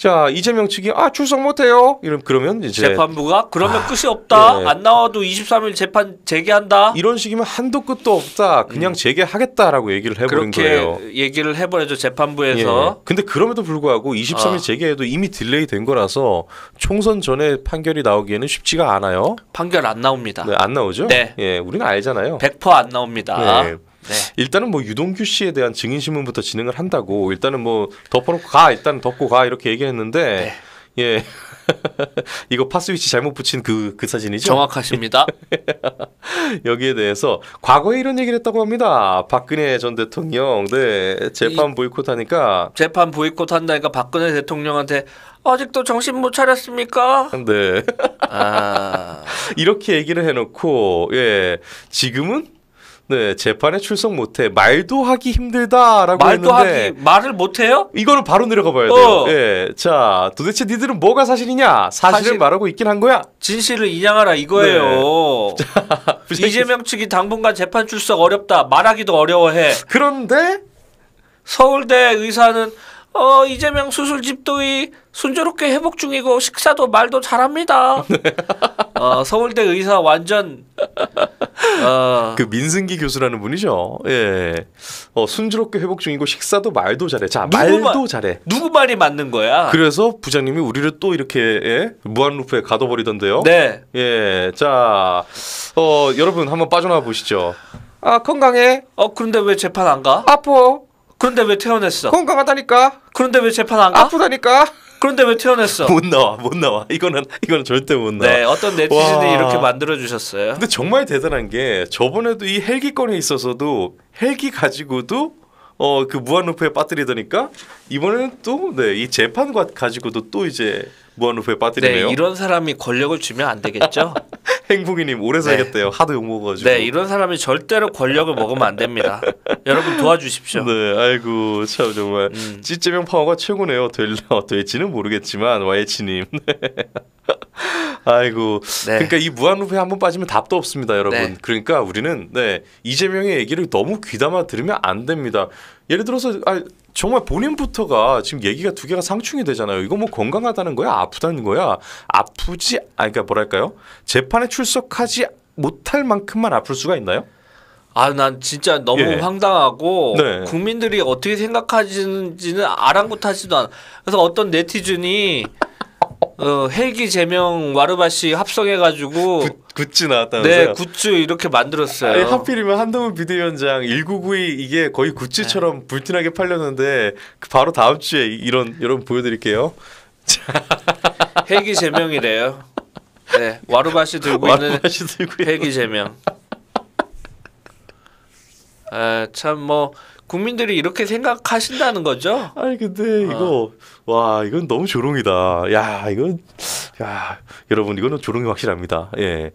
자 이재명 측이 아 출석 못해요. 이런 그러면 이제 재판부가 그러면 아, 끝이 없다. 예. 안 나와도 23일 재판 재개한다. 이런 식이면 한도 끝도 없다. 그냥 음. 재개하겠다라고 얘기를 해버린 그렇게 거예요. 얘기를 해버려죠 재판부에서. 예. 근데 그럼에도 불구하고 23일 아. 재개해도 이미 딜레이 된 거라서 총선 전에 판결이 나오기에는 쉽지가 않아요. 판결 안 나옵니다. 네, 안 나오죠? 네. 예, 우리는 알잖아요. 100%안 나옵니다. 네. 네. 일단은 뭐 유동규 씨에 대한 증인 신문부터 진행을 한다고 일단은 뭐 덮어놓고 가 일단 덮고 가 이렇게 얘기했는데 네. 예. <laughs> 이거 파스위치 잘못 붙인 그, 그 사진이죠? 정확하십니다. <laughs> 여기에 대해서 과거에 이런 얘기를 했다고 합니다. 박근혜 전 대통령, 네, 재판 보이콧 하니까. 재판 보이콧 한다니까 박근혜 대통령한테 아직도 정신 못 차렸습니까? 네. 아... <laughs> 이렇게 얘기를 해놓고, 예, 지금은 네 재판에 출석 못해 말도 하기 힘들다라고 말도 했는데 하기 말을 못해요? 이거는 바로 내려가 봐야 어. 돼요. 어. 자 도대체 니들은 뭐가 사실이냐? 사실을 사실- 말하고 있긴 한 거야. 진실을 인양하라 이거예요. 자, 네. <laughs> 부장님. 이재명 측이 당분간 재판 출석 어렵다. 말하기도 어려워해. 그런데 서울대 의사는 어, 이재명 수술집도이 순조롭게 회복 중이고 식사도 말도 잘합니다. <laughs> 어, 서울대 의사 완전 어. 그 민승기 교수라는 분이죠. 예, 어, 순조롭게 회복 중이고 식사도 말도 잘해. 자, 말도 말, 잘해. 누구 말이 맞는 거야? 그래서 부장님이 우리를 또 이렇게 예? 무한 루프에 가둬버리던데요. 네. 예, 자, 어, 여러분 한번 빠져나 와 보시죠. 아 건강해. 어 그런데 왜 재판 안 가? 아퍼. 그런데 왜 퇴원했어? 건강하다니까. 그런데 왜 재판 안 가? 아프다니까. 그런데 왜 퇴원했어? 못 나와 못 나와 이거는 이거는 절대 못 나와. 네 어떤 네티즌이 와. 이렇게 만들어 주셨어요. 근데 정말 대단한 게 저번에도 이 헬기 건에 있어서도 헬기 가지고도 어 그 무한루프에 빠뜨리더니까 이번에는 또네이 재판 가지고도 또 이제 무한루프에 빠뜨리네요. 네, 이런 사람이 권력을 주면 안 되겠죠? <laughs> 행복이님 오래 네. 살겠대요. 네. 하도 욕먹어가지고. 네, 이런 사람이 절대로 권력을 먹으면 안 됩니다. 여러분 도와주십시오. 네, 아이고 참 정말 음. 찌찌명 파워가 최고네요. 될려 <laughs> 어, 될지는 모르겠지만 와이치님. <laughs> 네. 아이고. 네. 그러니까 이 무한루프에 한번 빠지면 답도 없습니다, 여러분. 네. 그러니까 우리는 네 이재명의 얘기를 너무 귀담아 들으면 안 됩니다. 예를 들어서 아, 정말 본인부터가 지금 얘기가 두 개가 상충이 되잖아요. 이거 뭐 건강하다는 거야? 아프다는 거야? 아프지, 아, 그러니까 뭐랄까요? 재판에 출석하지 못할 만큼만 아플 수가 있나요? 아, 난 진짜 너무 예. 황당하고 네. 국민들이 어떻게 생각하는지는 아랑곳하지도 않아. 그래서 어떤 네티즌이 어, 헬기 제명 와르바시 합성해가지고 그 굿즈 나왔다면서요? 네, 굿즈 이렇게 만들었어요. 아니, 하필이면 한동훈 비대위원장 1992 이게 거의 굿즈처럼 네. 불티나게 팔렸는데 그 바로 다음 주에 이런 여러분 보여드릴게요. <laughs> 헬기 제명이래요. 네, 와루바시 들고 와루바시 있는 헬기 제명. 아, 참뭐 국민들이 이렇게 생각하신다는 거죠? 아니 근데 이거 어. 와 이건 너무 조롱이다. 야 이건 야 여러분 이거는 조롱이 확실합니다. 예,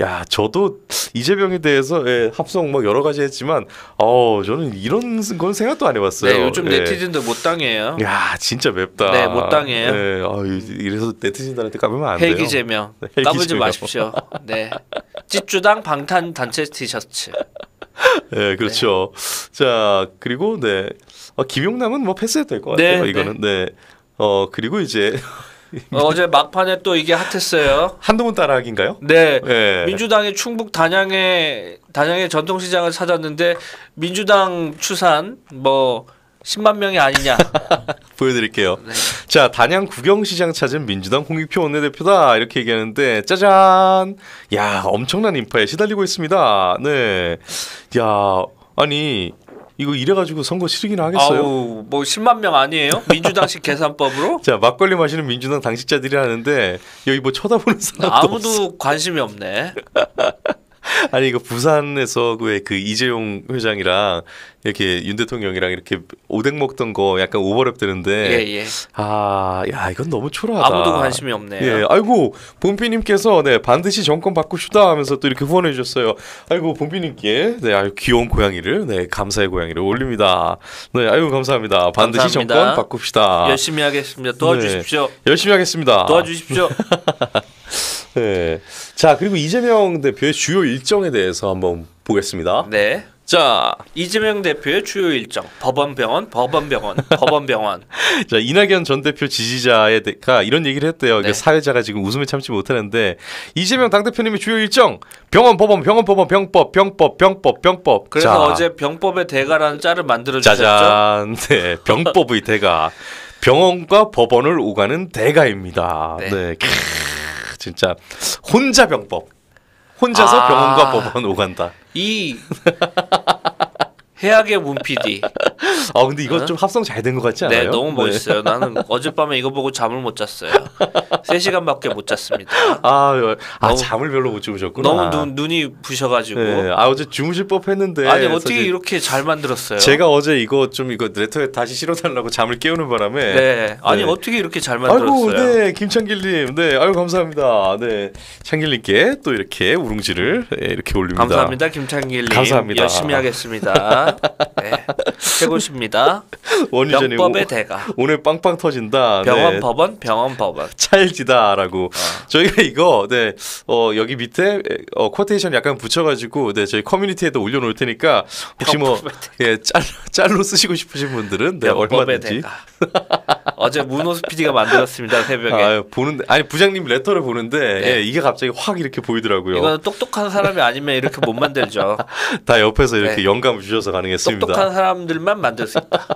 야 저도 이재명에 대해서 예, 합성 막 뭐 여러 가지 했지만 어 저는 이런 건 생각도 안 해봤어요. 네, 요즘 예. 네티즌들 못 당해요. 야 진짜 맵다. 네, 못 당해요. 예, 어, 이래서 네티즌들한테 까불면 안 돼요. 헬기재명 까불지 마십시오. 네, 찌주당 방탄 단체 티셔츠. 예, 네, 그렇죠. 네. 자, 그리고 네. 어, 김용남은 뭐 패스해도 될 것 같아요. 네, 네, 이거는. 네. 어, 그리고 이제 어, 제 막판에 또 이게 핫했어요. 한동훈 따라하기인가요? 네. 네. 민주당이 충북 단양에 단양의 전통시장을 찾았는데 민주당 추산 뭐 10만 명이 아니냐. <laughs> 보여드릴게요. 네. 자, 단양 구경시장 찾은 민주당 홍익표 원내대표다. 이렇게 얘기하는데, 짜잔! 야, 엄청난 인파에 시달리고 있습니다. 네. 야, 아니, 이거 이래가지고 선거 치르긴 하겠어요? 아우, 뭐 10만 명 아니에요? 민주당식 <laughs> 계산법으로? 자 막걸리 마시는 민주당 당직자들이 하는데 여기 뭐 쳐다보는 사람 아무도 없어. 관심이 없네. <laughs> <laughs> 아니 이거 부산에서 왜그 이재용 회장이랑 이렇게 윤 대통령이랑 이렇게 오뎅 먹던 거 약간 오버랩 되는데 예, 예. 아야 이건 너무 초라하다 아무도 관심이 없네 예 아이고 봄피님께서네 반드시 정권 바꾸시다 하면서 또 이렇게 후원해 주셨어요 아이고 봄피님께네 아유 귀여운 고양이를 네 감사의 고양이를 올립니다 네 아이고 감사합니다 반드시 감사합니다. 정권 바꿉시다 열심히 하겠습니다 도와주십시오 네, 열심히 하겠습니다 도와주십시오 <laughs> 네. 자, 그리고 이재명 대표의 주요 일정에 대해서 한번 보겠습니다. 네. 자, 이재명 대표의 주요 일정. 법원병원, 법원병원, 법원병원. <laughs> 자, 이낙연 전 대표 지지자가 이런 얘기를 했대요. 네. 사회자가 지금 웃음을 참지 못하는데 이재명 당대표님의 주요 일정. 병원, 법원, 병원, 법원, 병법, 병법, 병법, 병법. 그래서 자. 어제 병법의 대가라는 짤을 만들어 주셨죠. <laughs> 네, 병법의 대가. 병원과 법원을 오가는 대가입니다. 네. 네. 진짜 혼자 병법. 혼자서 아, 병원과 법원 오간다. 이 <laughs> 해악의 문피디아 <laughs> 근데 이거 어? 좀 합성 잘 된 것 같지 네, 않아요? 네, 너무 멋있어요. 네. 나는 <laughs> 어젯밤에 이거 보고 잠을 못 잤어요. 3 <laughs> 시간밖에 못 잤습니다. 아, 아, 아 너무, 잠을 별로 못 주무셨구나. 너무 눈, 눈이 부셔가지고. 네, 아 어제 주무실 법했는데. 아니 어떻게 이렇게 잘 만들었어요? 제가 어제 이거 좀 이거 레터에 다시 실어달라고 잠을 깨우는 바람에. 네. 아니 네. 어떻게 이렇게 잘 만들었어요? 아이고, 네, 김창길님, 네, 아유 감사합니다. 네, 창길님께 또 이렇게 우룽지를 예, 이렇게 올립니다. 감사합니다, 김창길님. 감사합니다. 열심히 하겠습니다. 네. 해보십니다. 원유전이 병법의 대가. 오늘 빵빵 터진다. 네. 병원 법원 병원 법원. 찰지다라고. 어. 저희가 이거 네 어, 여기 밑에 어, 코테이션 약간 붙여가지고 네 저희 커뮤니티에도 올려놓을 테니까 혹시 뭐예짤 짤로 쓰시고 싶으신 분들은 네 얼마든지. 어제 문호수 PD가 만들었습니다 새벽에. 아, 보는 아니 부장님 레터를 보는데 네. 예, 이게 갑자기 확 이렇게 보이더라고요. 이거 똑똑한 사람이 아니면 이렇게 못 만들죠. <laughs> 다 옆에서 이렇게 네. 영감 주셔서 가능했습니다. 똑똑한 사람 사람들만 만들 수 있다.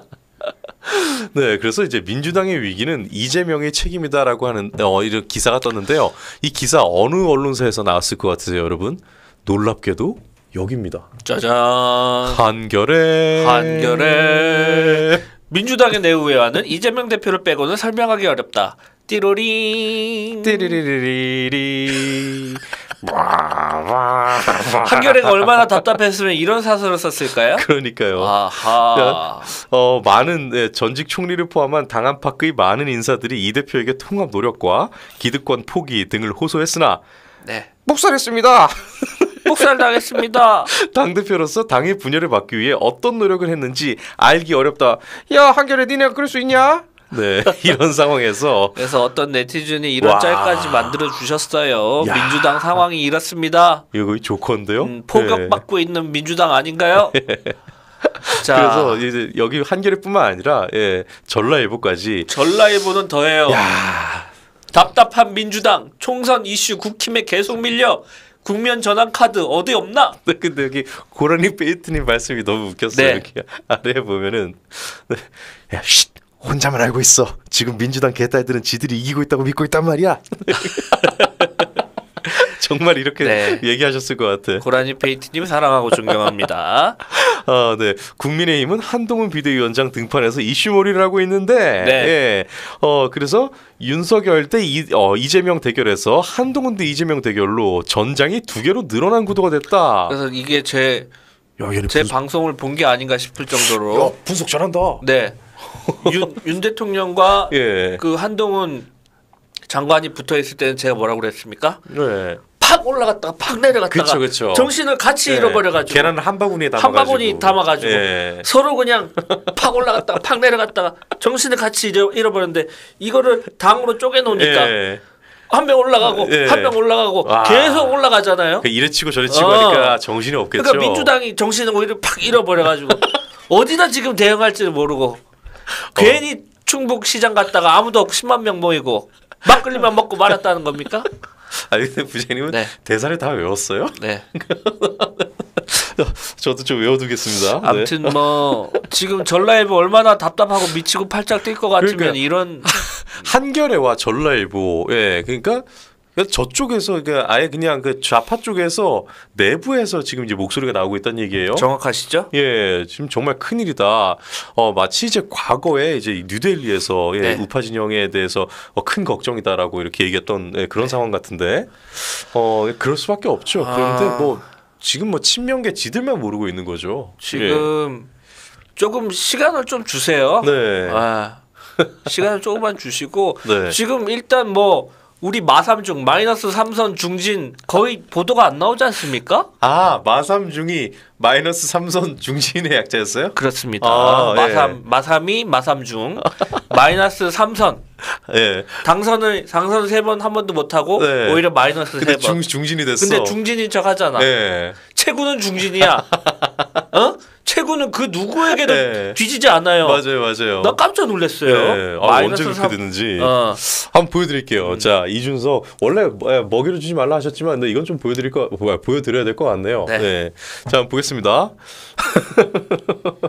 <laughs> 네, 그래서 이제 민주당의 위기는 이재명의 책임이다라고 하는 어, 이런 기사가 떴는데요. 이 기사 어느 언론사에서 나왔을 것 같으세요, 여러분? 놀랍게도 여기입니다. 짜잔. 한결에 한결에 민주당의 내후회와는 이재명 대표를 빼고는 설명하기 어렵다. 띠로링 띠리리리리 한결레가 얼마나 답답했으면 이런 사설을 썼을까요? 그러니까요. 아하. 어, 많은 네, 전직 총리를 포함한 당 안팎의 많은 인사들이 이 대표에게 통합 노력과 기득권 포기 등을 호소했으나 네. 목살했습니다. 폭살당했습니다. <laughs> 당 대표로서 당의 분열을 막기 위해 어떤 노력을 했는지 알기 어렵다. 야한결레 니네가 그럴 수 있냐? 네, <laughs> 이런 상황에서 그래서 어떤 네티즌이 이런 와. 짤까지 만들어 주셨어요. 민주당 상황이 이렇습니다. 이거 조커인데요. 음, 포격받고 네. 있는 민주당 아닌가요? <laughs> 네. 자, 그래서 이제 여기 한겨레뿐만 아니라 예, 전라일보까지 전라일보는 더해요. 야. 답답한 민주당 총선 이슈 국힘에 계속 밀려 국면 전환 카드 어디 없나? <laughs> 네, 근데 여기 고라니 페이트님 말씀이 너무 웃겼어요. 네. 이렇게 아래 보면은 네. 야, 쉿. 혼자만 알고 있어. 지금 민주당 개딸들은 지들이 이기고 있다고 믿고 있단 말이야. <laughs> 정말 이렇게 네. 얘기하셨을 것 같아. 고라니 페이트님 사랑하고 존경합니다. <laughs> 아, 네. 국민의힘은 한동훈 비대위원장 등판에서 이슈몰이를 하고 있는데, 네. 예. 어, 그래서 윤석열 대 이, 어, 이재명 대결에서 한동훈 대 이재명 대결로 전장이 두 개로 늘어난 구도가 됐다. 그래서 이게 제, 야, 제 분석... 방송을 본 게 아닌가 싶을 정도로. 야, 분석 잘한다. 네. <laughs> 윤, 윤 대통령과 예. 그 한동훈 장관이 붙어 있을 때는 제가 뭐라고 그랬습니까? 네. 팍 올라갔다가 팍 내려갔다가 그쵸, 그쵸. 정신을 같이 예. 잃어버려가지고 계란을 한 바구니에 담아가지고, 한 바구니 담아가지고 예. 서로 그냥 팍 올라갔다가 팍 내려갔다가 정신을 같이 잃어버렸는데 이거를 당으로 쪼개놓으니까 예. 한명 올라가고 예. 한명 올라가고 와. 계속 올라가잖아요. 그 이래 치고 저래 치고 어. 하니까 정신이 없겠죠. 그러니까 민주당이 정신을 오히려 팍 잃어버려가지고 <laughs> 어디다 지금 대응할지를 모르고 <laughs> 괜히 충북 시장 갔다가 아무도 없고 10만 명 모이고 막걸리만 먹고 말았다는 겁니까? <laughs> 아니 근데 부장님은 네. 대사를 다 외웠어요? 네. <laughs> 저도 좀 외워두겠습니다. 네. 아무튼 네. 뭐 지금 전라일보 얼마나 답답하고 미치고 팔짝 뛸 것 같으면 그러니까 이런 한겨레와 전라일보 예 그러니까 그래서 저쪽에서 그 아예 그냥 그 좌파 쪽에서 내부에서 지금 이제 목소리가 나오고 있다는 얘기예요. 정확하시죠? 예, 지금 정말 큰 일이다. 어 마치 이제 과거에 이제 뉴델리에서 예, 네. 우파 진영에 대해서 어, 큰 걱정이다라고 이렇게 얘기했던 예, 그런 네. 상황 같은데 어 그럴 수밖에 없죠. 아. 그런데 아... 뭐 지금 뭐 친명계 지들만 모르고 있는 거죠. 지금 예. 조금 시간을 좀 주세요. 네. 아, 시간을 조금만 주시고 네. 지금 일단 뭐 우리 마삼중 마이너스 삼선 중진 거의 보도가 안 나오지 않습니까? 아 마삼중이 마이너스 삼선 중진의 약자였어요? 그렇습니다. 아, 예. 마삼 예. 마삼이 마삼중 마이너스 삼선. 예. 당선을 당선 세 번 한 번도 못 하고 예. 네. 오히려 마이너스 세 번. 중, 중진이 됐어. 근데 중진인 척 하잖아. 예. 최고는 중진이야. 어? 최고는 그 누구에게도 네. 뒤지지 않아요. 맞아요, 맞아요. 나 깜짝 놀랐어요. 네. 아, 언제 그렇게 3... 되는지 어. 한번 보여드릴게요. 음. 자 이준석 원래 뭐, 먹이를 주지 말라 하셨지만 근데 네, 이건 좀 보여드릴 거 뭐야 보여드려야 될 것 같네요. 네. 네. 자 보겠습니다. <laughs>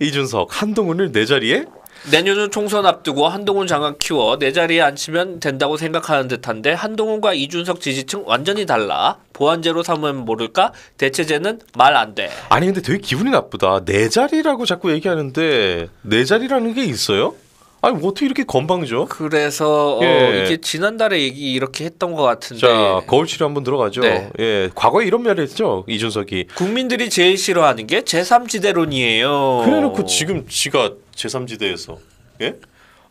이준석 한동훈을 내 자리에 내년 은 총선 앞두고 한동훈 장관 키워 내 자리에 앉히면 된다고 생각하는 듯한데 한동훈과 이준석 지지층 완전히 달라. 보완제로 삼으면 모를까? 대체제는 말 안 돼. 아니 근데 되게 기분이 나쁘다. 내 자리라고 자꾸 얘기하는데 내 자리라는 게 있어요? 아니 뭐 어떻게 이렇게 건방져? 그래서 어, 예. 어, 이게 지난달에 얘기 이렇게 했던 것 같은데. 자 거울치료 한번 들어가죠. 네. 예, 과거에 이런 말을 했죠 이준석이. 국민들이 제일 싫어하는 게 제3지대론이에요. 그래놓고 지금 지가 제3지대에서 예?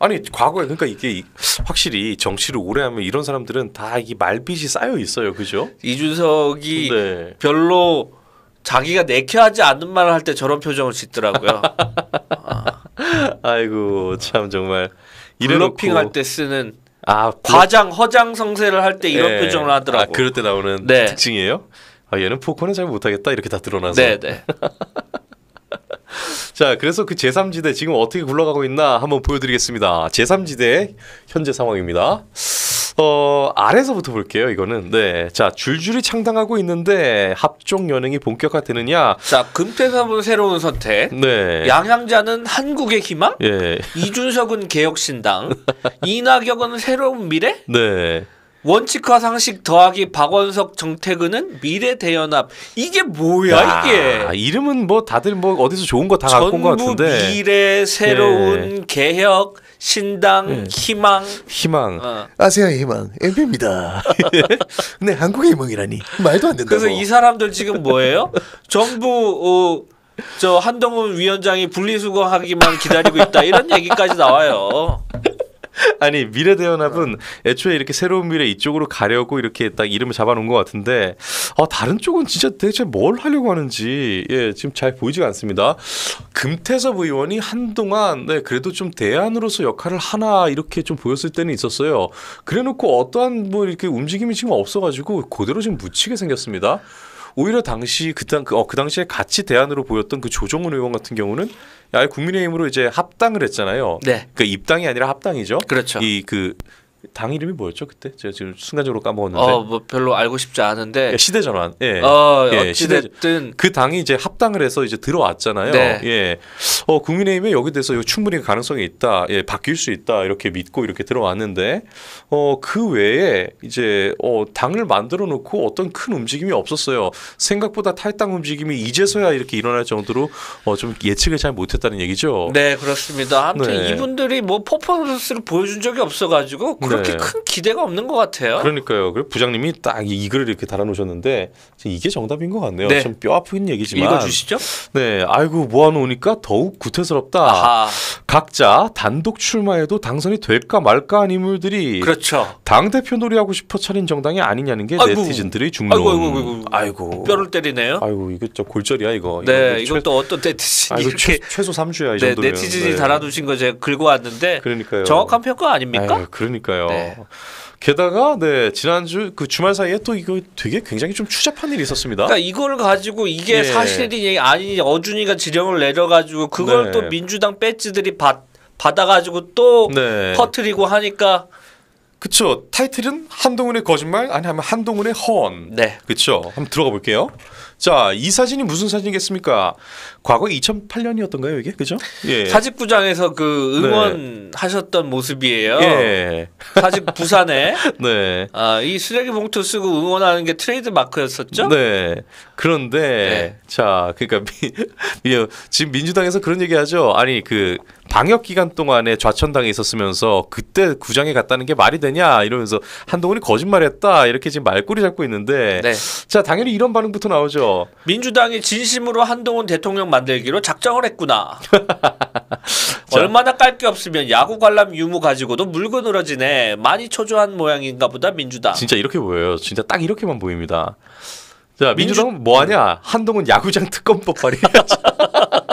아니 과거에 그러니까 이게 확실히 정치를 오래 하면 이런 사람들은 다이 말빛이 쌓여 있어요, 그죠? 이준석이 네. 별로 자기가 내켜하지 않는 말을 할 때 저런 표정을 짓더라고요. 아. <laughs> 아이고 참 정말 블러핑 할 때 쓰는 아 과장 허장 성세를 할 때 이런 네. 표정을 하더라고. 아, 그럴 때 나오는 네. 특징이에요. 아 얘는 포커는 잘 못하겠다 이렇게 다 드러나서. 네네. 네. <laughs> 자, 그래서 그 제3지대 지금 어떻게 굴러가고 있나 한번 보여드리겠습니다. 제3지대 현재 상황입니다. 어, 아래서부터 볼게요. 이거는 네, 자 줄줄이 창당하고 있는데 합종 연행이 본격화되느냐? 자 금태섭은 새로운 선택. 네. 양양자는 한국의 희망. 예. 이준석은 개혁신당. <laughs> 이낙연은 새로운 미래. 네. 원칙과 상식 더하기 박원석 정태근은 미래 대연합 이게 뭐야 야, 이게 이름은 뭐 다들 뭐 어디서 좋은 거 다 갖고 온 것 같은데 전부 미래 새로운 예. 개혁 신당, 네. 희망. 희망. 어. 아세아 희망, MP입니다. <laughs> 예. 네, 한국의 희망이라니. 말도 안 된다. 그래서 이 사람들 지금 뭐예요? 정부, 어, 저 한동훈 위원장이 분리수거하기만 기다리고 있다. 이런 얘기까지 나와요. <laughs> 아니 미래대연합은 애초에 이렇게 새로운 미래 이쪽으로 가려고 이렇게 딱 이름을 잡아놓은 것 같은데 아, 다른 쪽은 진짜 대체 뭘 하려고 하는지 예, 지금 잘 보이지가 않습니다. 금태섭 의원이 한동안 네, 그래도 좀 대안으로서 역할을 하나 이렇게 좀 보였을 때는 있었어요. 그래놓고 어떠한 뭐 이렇게 움직임이 지금 없어가지고 그대로 지금 묻히게 생겼습니다. 오히려 당시 그당 그, 어, 그 당시에 같이 대안으로 보였던 그 조정훈 의원 같은 경우는 아예 국민의힘으로 이제 합당을 했잖아요. 네. 그 입당이 아니라 합당이죠. 그렇죠. 이그 당 이름이 뭐였죠 그때? 제가 지금 순간적으로 까먹었는데. 어뭐 별로 알고 싶지 않은데. 예, 시대 전환. 예. 어 예, 어찌됐든 그 당이 이제 합당을 해서 이제 들어왔잖아요. 네. 예. 어 국민의힘에 여기 대해서 충분히 가능성이 있다. 예, 바뀔 수 있다. 이렇게 믿고 이렇게 들어왔는데 어 그 외에 이제 어 당을 만들어 놓고 어떤 큰 움직임이 없었어요. 생각보다 탈당 움직임이 이제서야 이렇게 일어날 정도로 어 좀 예측을 잘 못했다는 얘기죠. 네 그렇습니다. 아무튼 네. 이분들이 뭐 퍼포먼스를 보여준 적이 없어가지고. 그 그렇게 네. 큰 기대가 없는 것 같아요. 그러니까요. 그 부장님이 딱 이 글을 이렇게 달아놓으셨는데 이게 정답인 것 같네요. 네. 좀뼈 아픈 얘기지만 읽어주시죠. 네, 아이고 모아놓으니까 더욱 구태스럽다. 아하. 각자 단독 출마해도 당선이 될까 말까 한 인물들이 그렇죠. 당 대표 놀이하고 싶어 차린 정당이 아니냐는 게 아이고. 네티즌들의 중론. 아이고, 아이고, 아이고, 아이고. 뼈를 때리네요. 아이고 이거 저 골절이야 이거. 네, 이건 또 어떤 네티즌 이렇게 최, 소 3주야 이 네, 정도면. 네티즌이 네. 달아두신 거 제가 긁어왔는데 그러니까요. 정확한 평가 아닙니까? 아유, 네, 그러니까요. 있잖요 네. 게다가 네 지난주 그 주말 사이에 또 이거 되게 굉장히 좀 추잡한 일이 있었습니다. 그러니까 이걸 가지고 이게 예. 사실이 아니 어준이가 지령을 내려가지고 그걸 네. 또 민주당 배지들이 받 받아가지고 또 네. 퍼트리고 하니까 그쵸 타이틀은 한동훈의 거짓말 아니면 한동훈의 헌. 네. 그쵸 한번 들어가 볼게요. 자 이 사진이 무슨 사진이겠습니까? 과거 2008년이었던가요 이게 그죠? 예. 사직구장에서 그 응원하셨던 네. 모습이에요. 예. 사직 부산에 <laughs> 네. 아이 쓰레기 봉투 쓰고 응원하는 게 트레이드 마크였었죠? 네. 그런데 네. 자그니까 미, 지금 민주당에서 그런 얘기하죠. 아니 그 방역 기간 동안에 좌천당에 있었으면서 그때 구장에 갔다는 게 말이 되냐 이러면서 한동훈이 거짓말했다 이렇게 지금 말꼬리 잡고 있는데 네. 자 당연히 이런 반응부터 나오죠. 민주당이 진심으로 한동훈 대통령 만들기로 작정을 했구나. <laughs> 얼마나 깔 게 없으면 야구 관람 유무 가지고도 물그늘어지네. 많이 초조한 모양인가 보다 민주당. 진짜 이렇게 보여요. 진짜 딱 이렇게만 보입니다. 자민주당 민주... 뭐하냐? 한동훈 야구장 특검법 발의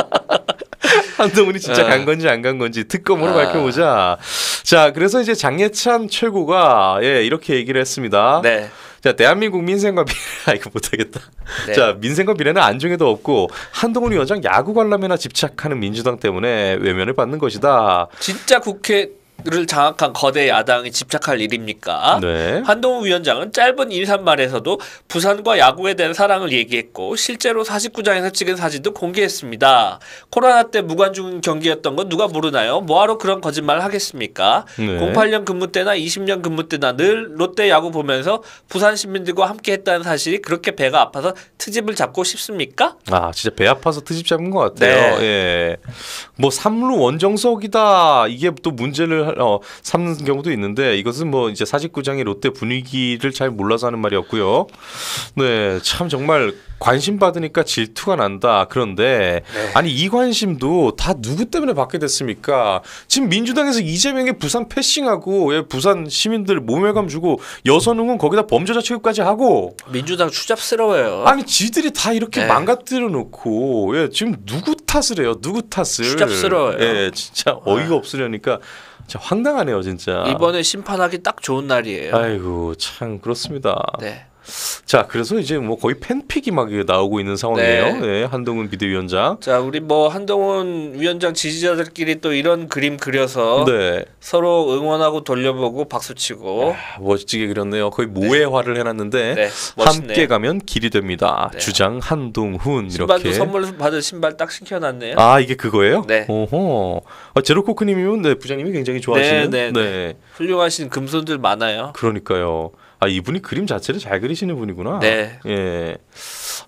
<laughs> 한동훈이 진짜 아. 간 건지 안간 건지 특검으로 아. 밝혀보자. 자 그래서 이제 장예찬 최고가 예 이렇게 얘기를 했습니다. 네. 자, 대한민국 민생과 비례 <laughs> 아 이거 못하겠다. 네. 자, 민생과 비례는 안중에도 없고 한동훈 위원장 야구 관람에나 집착하는 민주당 때문에 외면을 받는 것이다. 진짜 국회 를 장악한 거대 야당이 집착할 일입니까? 네. 한동훈 위원장은 짧은 인사말에서도 부산과 야구에 대한 사랑을 얘기했고 실제로 49장에서 찍은 사진도 공개했습니다. 코로나 때 무관중 경기였던 건 누가 모르나요? 뭐하러 그런 거짓말을 하겠습니까? 네. 08년 근무 때나 20년 근무 때나 늘 롯데 야구 보면서 부산 시민들과 함께 했다는 사실이 그렇게 배가 아파서 트집을 잡고 싶습니까? 아 진짜 배 아파서 트집 잡은 것 같아요. 네. 예. 뭐 삼루 원정석이다 이게 또 문제를 어, 삼는 경우도 있는데 이것은 뭐 이제 사직구장의 롯데 분위기를 잘 몰라서 하는 말이었고요. 네, 참 정말 관심 받으니까 질투가 난다. 그런데 네. 아니 이 관심도 다 누구 때문에 받게 됐습니까? 지금 민주당에서 이재명의 부산 패싱하고 예, 부산 시민들 모멸감 주고 여선 응원 거기다 범죄자 취급까지 하고 민주당 추잡스러워요. 아니 지들이 다 이렇게 네. 망가뜨려 놓고 예, 지금 누구 탓을 해요? 누구 탓을? 추잡스러워요. 예, 진짜 어이가 네. 없으려니까 진짜 황당하네요, 진짜. 이번에 심판하기 딱 좋은 날이에요. 아이고 참 그렇습니다. 네. 자, 그래서 이제 뭐 거의 팬픽이 막 나오고 있는 상황이에요. 네. 네, 한동훈 비대위원장. 자, 우리 뭐 한동훈 위원장 지지자들끼리 또 이런 그림 그려서 네. 서로 응원하고 돌려보고 박수치고. 아, 멋지게 그렸네요. 거의 모해화를 해놨는데 네. 네, 함께 가면 길이 됩니다. 네. 주장 한동훈 이렇게. 선물 받은 신발 딱 신켜놨네요. 아, 이게 그거예요? 네. 오호. 아, 제로코크님이면 네, 부장님이 굉장히 좋아하시는. 네, 훌륭하신 금손들 많아요. 그러니까요. 아 이분이 그림 자체를 잘 그리시는 분이구나. 네. 예.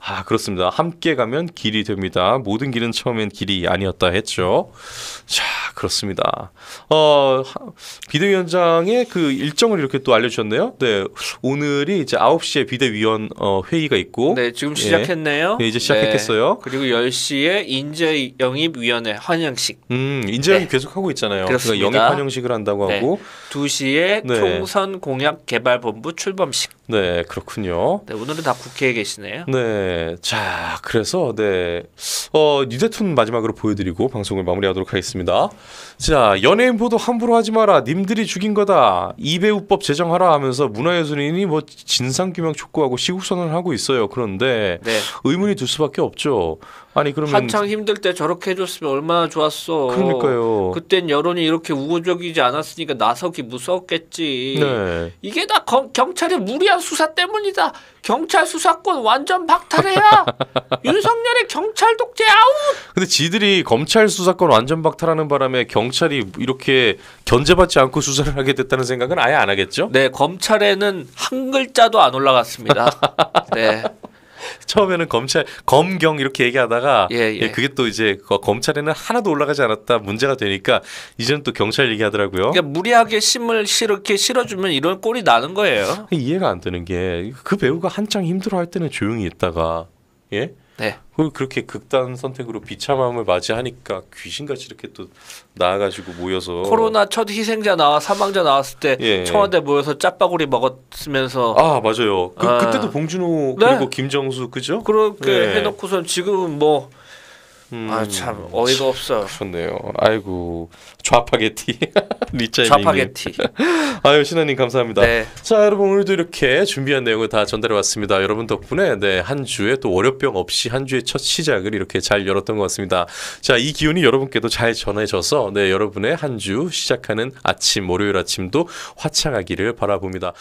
아 그렇습니다. 함께 가면 길이 됩니다. 모든 길은 처음엔 길이 아니었다 했죠. 자 그렇습니다. 어 비대위원장의 그 일정을 이렇게 또 알려주셨네요. 네 오늘이 이제 9시에 비대위원 어, 회의가 있고. 네 지금 예. 시작했네요. 예. 네, 이제 시작했겠어요. 네. 그리고 1시에 인재 영입 위원회 환영식. 음 인재 영입 네. 계속 하고 있잖아요. 그러니까 그렇습니다. 그러니까 영입 환영식을 한다고 네. 하고. 2시에 총선 공약 개발 본부 출범식. 네, 그렇군요. 네, 오늘은 다 국회에 계시네요. 네, 자 그래서 네, 어 뉴데툰 마지막으로 보여드리고 방송을 마무리하도록 하겠습니다. 자 연예인 보도 함부로 하지 마라, 님들이 죽인 거다, 이배우법 제정하라 하면서 문화예술인이 뭐 진상 규명 촉구하고 시국 선언을 하고 있어요. 그런데 네. 의문이 들 수밖에 없죠. 아니 그러면 한창 힘들 때 저렇게 해줬으면 얼마나 좋았어. 그러니까요. 그땐 여론이 이렇게 우호적이지 않았으니까 나서기 무서웠겠지. 네. 이게 다 검, 경찰의 무리한 수사 때문이다. 경찰 수사권 완전 박탈해야 <laughs> 윤석열의 경찰 독재 아웃. 근데 지들이 검찰 수사권 완전 박탈하는 바람에 경찰이 이렇게 견제받지 않고 수사를 하게 됐다는 생각은 아예 안 하겠죠? 네, 검찰에는 한 글자도 안 올라갔습니다. <laughs> 네. <laughs> 처음에는 검찰 검경 이렇게 얘기하다가 예, 예. 예 그게 또 이제 검찰에는 하나도 올라가지 않았다 문제가 되니까 이제는 또 경찰 얘기하더라고요. 그러니까 무리하게 심을 이렇게 실어주면 이런 꼴이 나는 거예요. 이해가 안 되는 게 그 배우가 한창 힘들어할 때는 조용히 있다가 예 네. 그 그렇게 극단 선택으로 비참함을 맞이하니까 귀신같이 이렇게 또 나와가지고 모여서 코로나 첫 희생자 나와 사망자 나왔을 때 예. 청와대 모여서 짜파구리 먹었으면서 아 맞아요. 그 아. 그때도 봉준호 네. 그리고 네. 김정수 그죠? 그렇게 예. 해놓고선 지금은 뭐 음, 아참 어이가 없어. 좋네요. 아이고 좌파게티 <laughs> 리짜이 좌파게티. <laughs> 아유 신하님 감사합니다. 네. 자 여러분 오늘도 이렇게 준비한 내용을 다 전달해 왔습니다. 여러분 덕분에 네 한 주에 또 월요병 없이 한 주의 첫 시작을 이렇게 잘 열었던 것 같습니다. 자 이 기운이 여러분께도 잘 전해져서 네 여러분의 한 주 시작하는 아침 월요일 아침도 화창하기를 바라봅니다.